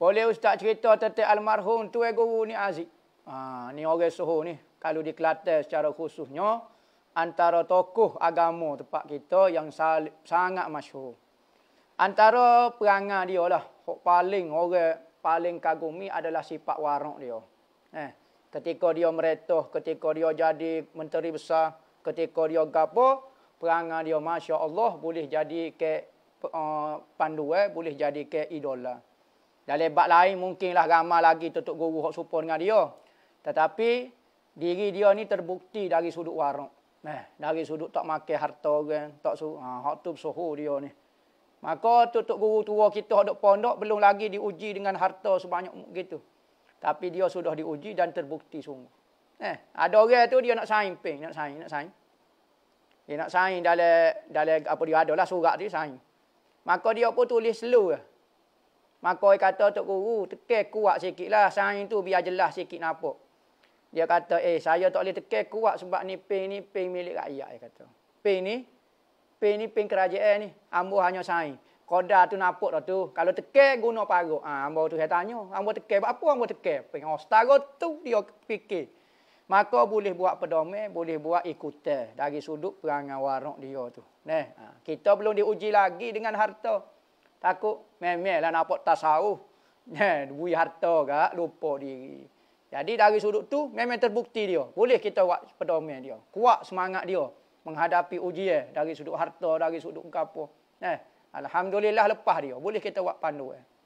Boleh ustaz cerita tentang almarhum tu eh, guru ni Aziz. Ha ni orang Sohor ni kalau di Kelantan secara khususnya antara tokoh agama tempat kita yang sal- sangat masyhur. Antara perangai dia lah, hok paling orang paling kagumi adalah sifat warak dia. Eh, ketika dia meretoh, ketika dia jadi menteri besar, ketika dia gapo, perangai dia masya-Allah boleh jadi ke uh, eh, panduan, eh, boleh jadi ke idola. Dalam bab lain mungkinlah ramai lagi tutup guru hok serupa dengan dia. Tetapi diri dia ni terbukti dari sudut warak. Nah, eh, dari sudut tak makan harta orang, tak su ha hok tu suhu dia ni. Maka tutup guru tua kita hok pondok belum lagi diuji dengan harta sebanyak gitu. Tapi dia sudah diuji dan terbukti sungguh. Eh, ada orang tu dia nak sign ping, nak sign, nak sign. Dia nak sign dalam dalam apa dia adalah surat dia sign. Maka dia pun tulis slow lah. Maka dia kata Tok Guru, tekek kuat sikit lah. Sain tu biar jelas sikit nampak. Dia kata, eh saya tak boleh tekek kuat sebab ni ping ni ping milik rakyat. Dia kata. Ping ni, ping ni ping kerajaan ni. Ambo hanya sain. Koda tu nampak tu. Kalau tekek guna parut. Ha, ah, ambo tu saya tanya. Ambo tekek buat apa ambo tekek? Ping. Oh, tu dia fikir. Maka boleh buat pedomeh, boleh buat ikutan. Dari sudut perangan warok dia tu. Neh ah, kita belum diuji lagi dengan harta takut memel lah nampak tasau, Bui harta ke, lupa diri. Jadi dari sudut tu memang terbukti dia. Boleh kita buat pedoman dia. Kuat semangat dia menghadapi ujian dari sudut harta, dari sudut kapo. Alhamdulillah lepas dia. Boleh kita buat panduan. Eh.